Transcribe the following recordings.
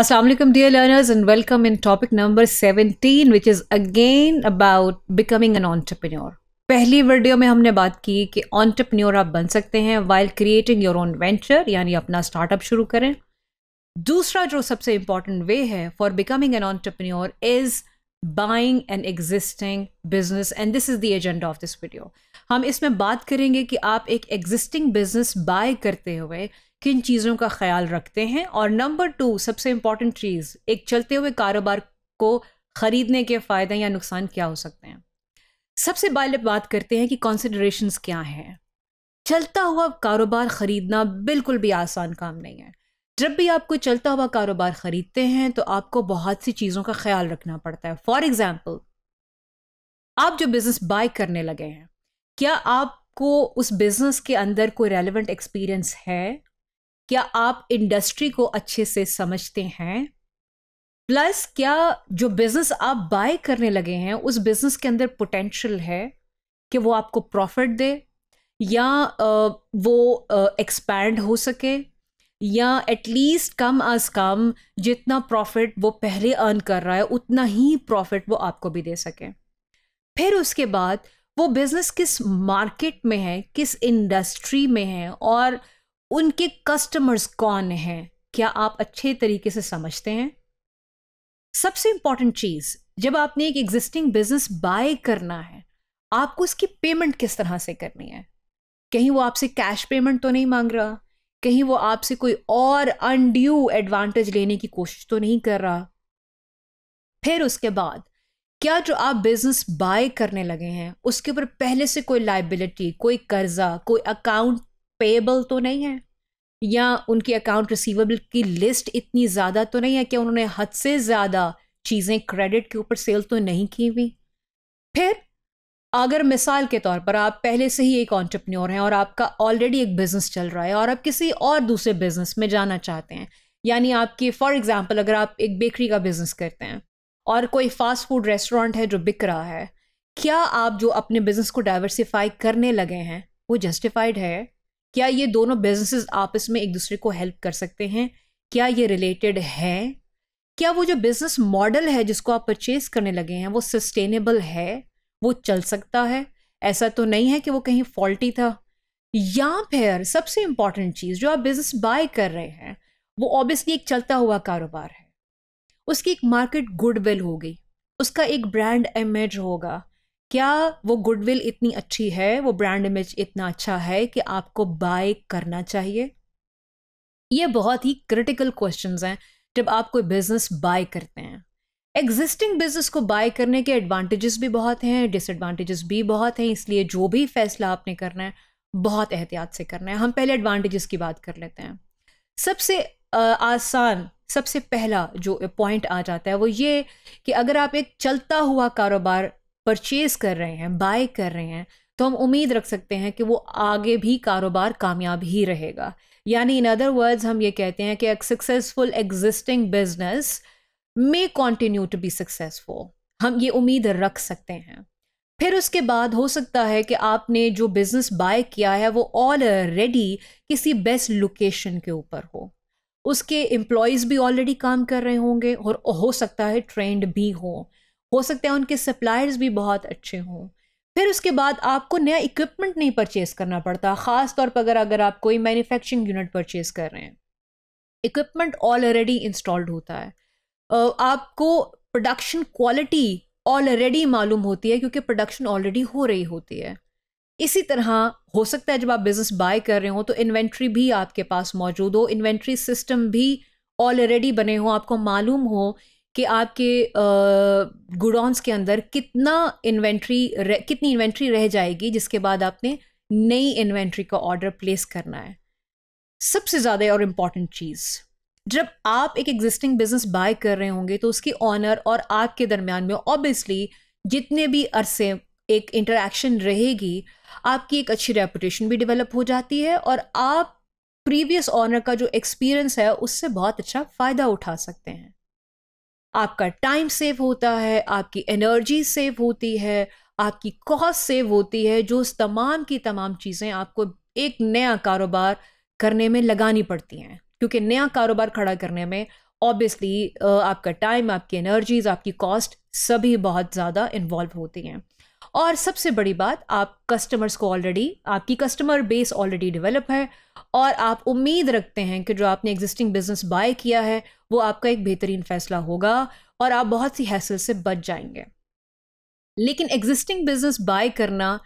Assalamualaikum dear learners and welcome in topic number 17 which is again about becoming an entrepreneur. पहली video में हमने बात की कि entrepreneur आप बन सकते हैं while creating your own venture यानी अपना स्टार्टअप शुरू करें दूसरा जो सबसे इम्पॉर्टेंट वे है for becoming an entrepreneur is buying an existing business and this is the agenda of this video हम इसमें बात करेंगे कि आप एक एग्जिस्टिंग बिजनेस बाय करते हुए किन चीज़ों का ख्याल रखते हैं और नंबर टू सबसे इम्पॉर्टेंट चीज़ एक चलते हुए कारोबार को ख़रीदने के फ़ायदे या नुकसान क्या हो सकते हैं सबसे पहले बात करते हैं कि कॉन्सिडरेशंस क्या हैं चलता हुआ कारोबार ख़रीदना बिल्कुल भी आसान काम नहीं है जब भी आप कोई चलता हुआ कारोबार ख़रीदते हैं तो आपको बहुत सी चीज़ों का ख्याल रखना पड़ता है फॉर एग्ज़ाम्पल आप जो बिज़नेस बाय करने लगे हैं क्या आपको उस बिज़नेस के अंदर कोई रेलिवेंट एक्सपीरियंस है क्या आप इंडस्ट्री को अच्छे से समझते हैं प्लस क्या जो बिजनेस आप बाय करने लगे हैं उस बिजनेस के अंदर पोटेंशियल है कि वो आपको प्रॉफिट दे या वो एक्सपैंड हो सके या एटलीस्ट कम अज कम जितना प्रॉफिट वो पहले अर्न कर रहा है उतना ही प्रॉफिट वो आपको भी दे सके फिर उसके बाद वो बिजनेस किस मार्केट में है किस इंडस्ट्री में है और उनके कस्टमर्स कौन हैं क्या आप अच्छे तरीके से समझते हैं सबसे इंपॉर्टेंट चीज जब आपने एक एग्जिस्टिंग बिजनेस बाय करना है आपको उसकी पेमेंट किस तरह से करनी है कहीं वो आपसे कैश पेमेंट तो नहीं मांग रहा कहीं वो आपसे कोई और अनड्यू एडवांटेज लेने की कोशिश तो नहीं कर रहा फिर उसके बाद क्या जो आप बिजनेस बाय करने लगे हैं उसके ऊपर पहले से कोई लाइबिलिटी कोई कर्जा कोई अकाउंट पेएबल तो नहीं है या उनकी अकाउंट रिसीवेबल की लिस्ट इतनी ज़्यादा तो नहीं है कि उन्होंने हद से ज़्यादा चीज़ें क्रेडिट के ऊपर सेल तो नहीं की हुई फिर अगर मिसाल के तौर पर आप पहले से ही एक ऑन्टरप्रनोर हैं और आपका ऑलरेडी एक बिज़नेस चल रहा है और आप किसी और दूसरे बिज़नेस में जाना चाहते हैं यानी आपकी फॉर एग्ज़ाम्पल अगर आप एक बेकरी का बिज़नेस करते हैं और कोई फास्ट फूड रेस्टोरेंट है जो बिक रहा है क्या आप जो अपने बिज़नेस को डाइवर्सिफाई करने लगे हैं वो जस्टिफाइड है क्या ये दोनों बिजनेसेस आपस में एक दूसरे को हेल्प कर सकते हैं क्या ये रिलेटेड है क्या वो जो बिजनेस मॉडल है जिसको आप परचेज करने लगे हैं वो सस्टेनेबल है वो चल सकता है ऐसा तो नहीं है कि वो कहीं फॉल्टी था या फिर सबसे इंपॉर्टेंट चीज़ जो आप बिजनेस बाय कर रहे हैं वो ऑब्वियसली एक चलता हुआ कारोबार है उसकी एक मार्केट गुडविल होगी उसका एक ब्रांड इमेज होगा क्या वो गुडविल इतनी अच्छी है वो ब्रांड इमेज इतना अच्छा है कि आपको बाय करना चाहिए ये बहुत ही क्रिटिकल क्वेश्चन हैं जब आप कोई बिजनेस बाय करते हैं एग्जिस्टिंग बिजनेस को बाय करने के एडवांटेजेस भी बहुत हैं डिसएडवांटेजेस भी बहुत हैं इसलिए जो भी फैसला आपने करना है बहुत एहतियात से करना है हम पहले एडवांटेजेस की बात कर लेते हैं सबसे आसान सबसे पहला जो पॉइंट आ जाता है वो ये कि अगर आप एक चलता हुआ कारोबार परचेज कर रहे हैं बाय कर रहे हैं तो हम उम्मीद रख सकते हैं कि वो आगे भी कारोबार कामयाब ही रहेगा यानी इन अदर वर्ड्स हम ये कहते हैं कि एक successful existing business may continue to be successful हम ये उम्मीद रख सकते हैं फिर उसके बाद हो सकता है कि आपने जो बिजनेस बाय किया है वो ऑलरेडी किसी बेस्ट लोकेशन के ऊपर हो उसके एम्प्लॉयज़ भी ऑलरेडी काम कर रहे होंगे और हो सकता है ट्रेंड भी हों हो सकता है उनके सप्लायर्स भी बहुत अच्छे हों फिर उसके बाद आपको नया इक्विपमेंट नहीं परचेज़ करना पड़ता ख़ास तौर पर अगर अगर आप कोई मैन्युफैक्चरिंग यूनिट परचेज़ कर रहे हैं इक्विपमेंट ऑलरेडी इंस्टॉल्ड होता है आपको प्रोडक्शन क्वालिटी ऑलरेडी मालूम होती है क्योंकि प्रोडक्शन ऑलरेडी हो रही होती है इसी तरह हो सकता है जब आप बिज़नेस बाय कर रहे हो तो इन्वेंट्री भी आपके पास मौजूद हो इन्वेंट्री सिस्टम भी ऑलरेडी बने हों आपको मालूम हो कि आपके गुडॉन्स के अंदर कितना इन्वेंट्री कितनी इन्वेंट्री रह जाएगी जिसके बाद आपने नई इन्वेंट्री का ऑर्डर प्लेस करना है सबसे ज़्यादा और इम्पॉर्टेंट चीज़ जब आप एक एग्जिस्टिंग बिजनेस बाय कर रहे होंगे तो उसके ऑनर और आपके दरमियान में ऑब्वियसली जितने भी अरसे एक इंटरेक्शन रहेगी आपकी एक अच्छी रेपुटेशन भी डेवलप हो जाती है और आप प्रीवियस ऑनर का जो एक्सपीरियंस है उससे बहुत अच्छा फ़ायदा उठा सकते हैं आपका टाइम सेव होता है आपकी एनर्जी सेव होती है आपकी कॉस्ट सेव होती है जो तमाम की तमाम चीज़ें आपको एक नया कारोबार करने में लगानी पड़ती हैं क्योंकि नया कारोबार खड़ा करने में ऑब्वियसली आपका टाइम आपकी एनर्जीज आपकी कॉस्ट सभी बहुत ज़्यादा इन्वॉल्व होती हैं और सबसे बड़ी बात आप कस्टमर्स को ऑलरेडी आपकी कस्टमर बेस ऑलरेडी डेवलप है और आप उम्मीद रखते हैं कि जो आपने एग्जिस्टिंग बिजनेस बाय किया है वो आपका एक बेहतरीन फैसला होगा और आप बहुत सी हैसल से बच जाएंगे लेकिन एग्जिस्टिंग बिजनेस बाय करना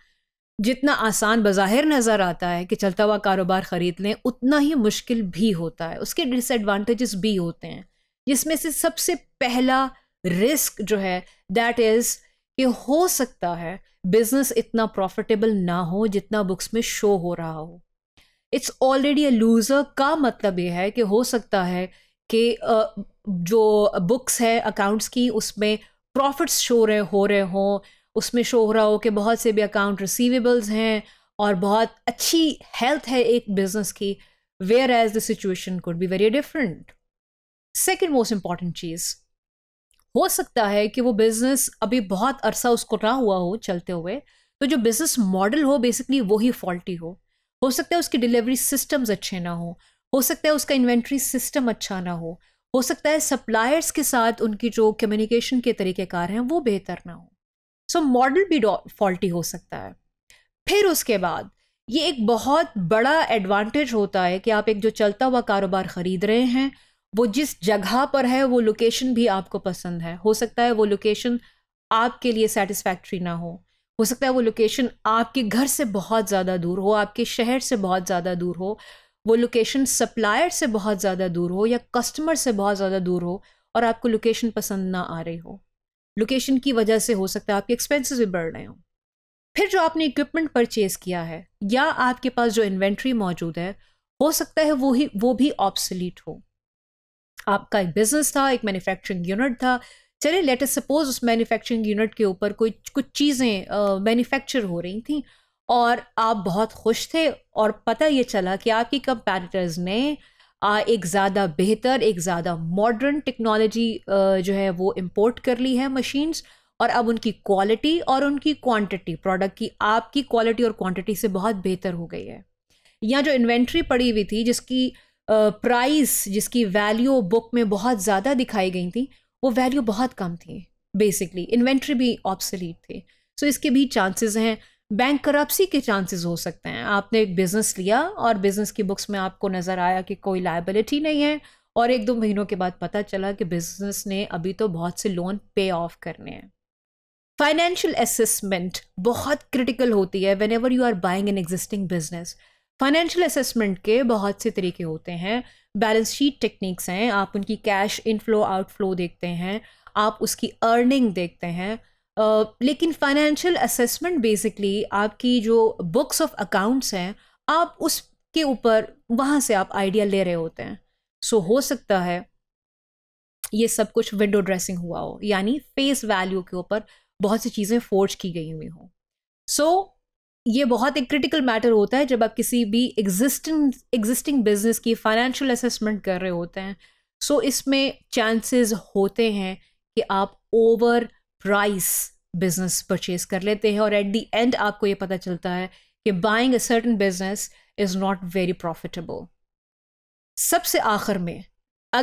जितना आसान बज़ाहिर नज़र आता है कि चलता हुआ कारोबार ख़रीद लें उतना ही मुश्किल भी होता है उसके डिसएडवांटेजेस भी होते हैं जिसमें से सबसे पहला रिस्क जो है दैट इज़ कि हो सकता है बिजनेस इतना प्रॉफिटेबल ना हो जितना बुक्स में शो हो रहा हो इट्स ऑलरेडी अ लूज़र का मतलब ये है कि हो सकता है कि जो बुक्स है अकाउंट्स की उसमें प्रॉफिट्स शो रहे हो रहे हों उसमें शो हो रहा हो कि बहुत से भी अकाउंट रिसीवेबल्स हैं और बहुत अच्छी हेल्थ है एक बिजनेस की whereas the situation could be very different second most important चीज़ हो सकता है कि वो बिजनेस अभी बहुत अरसा उसको ना हुआ हो चलते हुए तो जो बिजनेस मॉडल हो बेसिकली वो ही फॉल्टी हो हो सकता है उसकी डिलीवरी सिस्टम्स अच्छे ना हो हो सकता है उसका इन्वेंट्री सिस्टम अच्छा ना हो हो सकता है सप्लायर्स के साथ उनकी जो कम्युनिकेशन के तरीक़ेकार हैं वो बेहतर ना हो सो मॉडल भी फॉल्टी हो सकता है फिर उसके बाद ये एक बहुत बड़ा एडवांटेज होता है कि आप एक जो चलता हुआ कारोबार ख़रीद रहे हैं वो जिस जगह पर है वो लोकेशन भी आपको पसंद है हो सकता है वो लोकेशन आपके लिए सेटिस्फैक्ट्री ना हो हो सकता है वो लोकेशन आपके घर से बहुत ज़्यादा दूर हो आपके शहर से बहुत ज़्यादा दूर हो वो लोकेशन सप्लायर से बहुत ज़्यादा दूर हो या कस्टमर से बहुत ज़्यादा दूर हो और आपको लोकेशन पसंद ना आ रही हो लोकेशन की वजह से हो सकता है आपके एक्सपेंसेस भी बढ़ रहे हों फिर जो आपने इक्विपमेंट परचेज़ किया है या आपके पास जो इन्वेंट्री मौजूद है हो सकता है वो ही वो भी ऑप्सलीट हो आपका एक बिजनेस था एक मैन्युफैक्चरिंग यूनिट था चलिए लेट अस सपोज उस मैन्युफैक्चरिंग यूनिट के ऊपर कोई कुछ चीज़ें मैन्युफैक्चर हो रही थी और आप बहुत खुश थे और पता ये चला कि आपकी कंपेरिटर्स ने आ, एक ज़्यादा बेहतर एक ज़्यादा मॉडर्न टेक्नोलॉजी जो है वो इम्पोर्ट कर ली है मशीन्स और अब उनकी क्वालिटी और उनकी क्वांटिटी प्रोडक्ट की आपकी क्वालिटी और क्वांटिटी से बहुत बेहतर हो गई है या जो इन्वेंट्री पड़ी हुई थी जिसकी प्राइस जिसकी वैल्यू बुक में बहुत ज़्यादा दिखाई गई थी वो वैल्यू बहुत कम थी बेसिकली इन्वेंट्री भी ऑप्सलीट थी सो so, इसके भी चांसेस हैं बैंक करप्सी के चांसेस हो सकते हैं आपने एक बिज़नेस लिया और बिज़नेस की बुक्स में आपको नज़र आया कि कोई लाइबिलिटी नहीं है और एक दो महीनों के बाद पता चला कि बिज़नेस ने अभी तो बहुत से लोन पे ऑफ करने हैं फाइनेंशियल असेसमेंट बहुत क्रिटिकल होती है whenever you are buying an existing business financial assessment के बहुत से तरीके होते हैं बैलेंस शीट टेक्निक्स हैं आप उनकी कैश इनफ्लो आउटफ्लो देखते हैं आप उसकी अर्निंग देखते हैं लेकिन फाइनेंशियल असेसमेंट बेसिकली आपकी जो बुक्स ऑफ अकाउंट्स हैं आप उसके ऊपर वहाँ से आप आइडिया ले रहे होते हैं सो हो सकता है ये सब कुछ विंडो ड्रेसिंग हुआ हो यानी फेस वैल्यू के ऊपर बहुत सी चीज़ें फोर्ज की गई हुई हों सो ये बहुत एक क्रिटिकल मैटर होता है जब आप किसी भी एग्जिस्टिंग एग्जिस्टिंग बिजनेस की फाइनेंशियल असेसमेंट कर रहे होते हैं सो so, इसमें चांसेस होते हैं कि आप ओवर प्राइस बिजनेस परचेज कर लेते हैं और एट दी एंड आपको ये पता चलता है कि buying a certain business is not very profitable सबसे आखिर में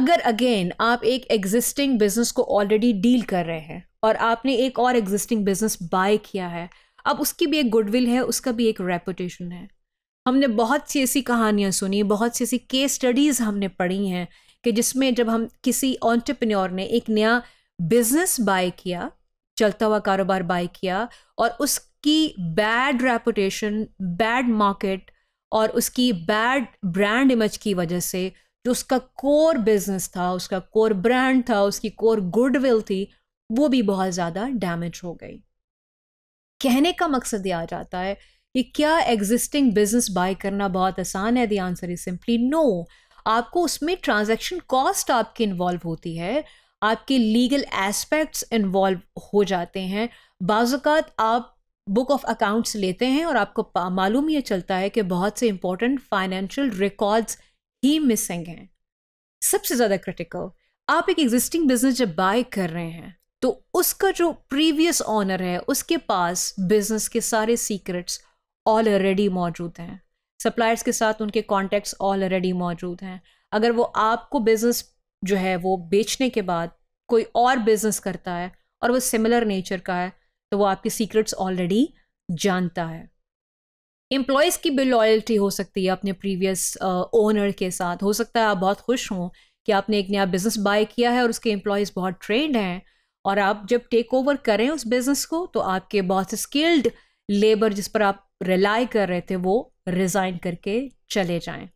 अगर अगेन आप एक एग्जिस्टिंग बिजनेस को ऑलरेडी डील कर रहे हैं और आपने एक और एग्जिस्टिंग बिजनेस बाय किया है अब उसकी भी एक गुडविल है उसका भी एक रेपुटेशन है हमने बहुत सी ऐसी कहानियाँ सुनी बहुत सी ऐसी केस स्टडीज़ हमने पढ़ी हैं कि जिसमें जब हम किसी ऑन्टरप्रन्योर ने एक नया बिजनेस बाय किया चलता हुआ कारोबार बाय किया और उसकी बैड रेपुटेशन बैड मार्केट और उसकी बैड ब्रांड इमेज की वजह से जो उसका कोर बिजनेस था उसका कोर ब्रांड था उसकी कोर गुडविल थी वो भी बहुत ज़्यादा डैमेज हो गई कहने का मकसद ये आ जाता है कि क्या एग्जिस्टिंग बिजनेस बाय करना बहुत आसान है the answer is simply no आपको उसमें ट्रांजेक्शन कॉस्ट आपकी इन्वॉल्व होती है आपके लीगल एस्पेक्ट्स इन्वॉल्व हो जाते हैं बाज़ात आप बुक ऑफ अकाउंट्स लेते हैं और आपको मालूम ये चलता है कि बहुत से इंपॉर्टेंट फाइनेंशियल रिकॉर्ड्स ही मिसिंग हैं सबसे ज़्यादा क्रिटिकल आप एक एग्जिस्टिंग बिजनेस जब बाय कर रहे हैं तो उसका जो प्रीवियस ऑनर है उसके पास बिजनेस के सारे सीक्रेट्स ऑलरेडी मौजूद हैं सप्लायर्स के साथ उनके कॉन्टैक्ट्स ऑलरेडी मौजूद हैं अगर वो आपको बिजनेस जो है वो बेचने के बाद कोई और बिजनेस करता है और वो सिमिलर नेचर का है तो वो आपके सीक्रेट्स ऑलरेडी जानता है एम्प्लॉयज़ की भी लॉयल्टी हो सकती है अपने प्रीवियस ओनर uh, के साथ हो सकता है आप बहुत खुश हों कि आपने एक नया बिजनेस बाय किया है और उसके एम्प्लॉयज़ बहुत ट्रेंड हैं और आप जब टेक ओवर करें उस बिजनेस को तो आपके बहुत स्किल्ड लेबर जिस पर आप रिलाई कर रहे थे वो रिज़ाइन करके चले जाएं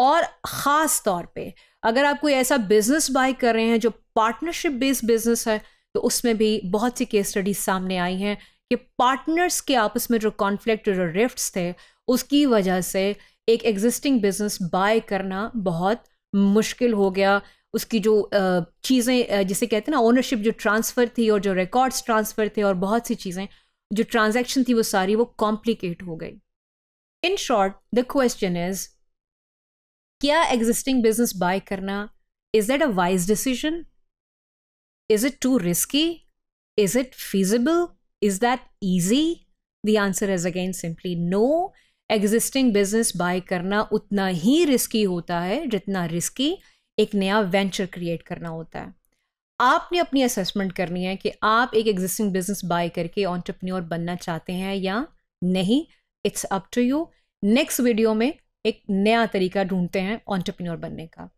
और ख़ास तौर पे अगर आप कोई ऐसा बिजनेस बाय कर रहे हैं जो पार्टनरशिप बेस्ड बिजनेस है तो उसमें भी बहुत सी केस स्टडीज सामने आई हैं कि पार्टनर्स के आपस में जो कॉन्फ्लिक्ट जो रिफ्ट्स थे उसकी वजह से एक एग्जिस्टिंग बिजनेस बाय करना बहुत मुश्किल हो गया उसकी जो चीज़ें जिसे कहते हैं ना ओनरशिप जो ट्रांसफ़र थी और जो रिकॉर्ड्स ट्रांसफ़र थे और बहुत सी चीज़ें जो ट्रांजेक्शन थी वो सारी वो कॉम्प्लिकेट हो गई in short the question is क्या एग्जिस्टिंग बिजनेस बाय करना is that a wise decision is it too risky is it feasible is that easy the answer is again simply no existing business buy करना उतना ही risky होता है जितना risky एक नया venture create करना होता है आपने अपनी असेसमेंट करनी है कि आप एक एग्जिस्टिंग बिजनेस बाय करके ऑन्टरप्रन्योर बनना चाहते हैं या नहीं it's up to you next video में एक नया तरीका ढूंढते हैं ऑन्टरप्रन्योर बनने का